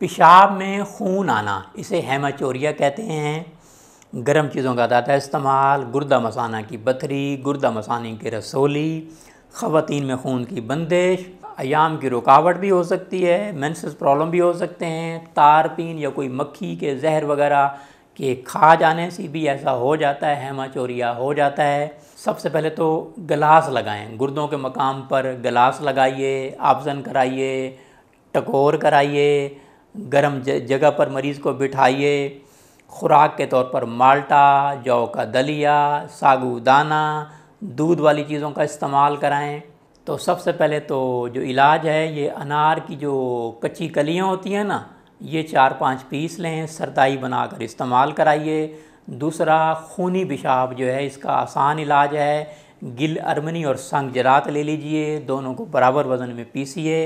पेशाब में खून आना इसे हेमाचोरिया कहते हैं गर्म चीज़ों का ज़्यादा इस्तेमाल गुर्दा मसाना की बथरी गुर्दा मसानी की रसोली ख़वान में खून की बंदिश आयाम की रुकावट भी हो सकती है मेंसेस प्रॉब्लम भी हो सकते हैं तारपीन या कोई मक्खी के जहर वगैरह के खा जाने से भी ऐसा हो जाता है हेमाचोरिया हो जाता है सबसे पहले तो गलास लगाएं गुर्दों के मकाम पर गलास लगाइए आफजन कराइए टकोर कराइए गर्म जगह पर मरीज़ को बिठाइए खुराक के तौर पर माल्टा जौ का दलिया सागू दाना दूध वाली चीज़ों का इस्तेमाल कराएं तो सबसे पहले तो जो इलाज है ये अनार की जो कच्ची कलियाँ होती हैं ना ये चार पाँच पीस लें सरदाई बनाकर इस्तेमाल कराइए दूसरा खूनी पेशाब जो है इसका आसान इलाज है गिल अरमनी और संग जरात ले लीजिए दोनों को बराबर वज़न में पीसीए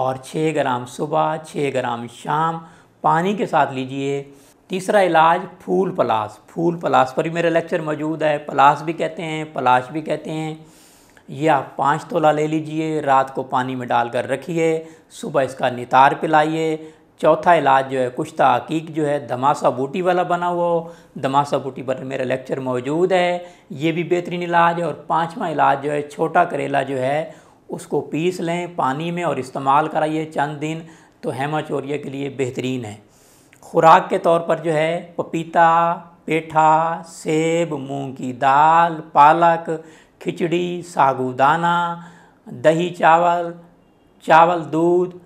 और 6 ग्राम सुबह 6 ग्राम शाम पानी के साथ लीजिए तीसरा इलाज फूल पलास फूल पलास पर भी मेरा लेक्चर मौजूद है पलास भी कहते हैं पलाश भी कहते हैं ये आप पाँच तोला ले लीजिए रात को पानी में डालकर रखिए सुबह इसका नितार पिलाइए चौथा इलाज जो है कुश्ता अकीक जो है दमासा बूटी वाला बना हुआ दमासा बूटी पर मेरा लेक्चर मौजूद है ये भी बेहतरीन इलाज है और पाँचवा इलाज जो है छोटा करेला जो है उसको पीस लें पानी में और इस्तेमाल कराइए चंद दिन तो हेमाचोरिया के लिए बेहतरीन है खुराक के तौर पर जो है पपीता पेठा सेब मूंग की दाल पालक खिचड़ी सागुदाना दही चावल चावल दूध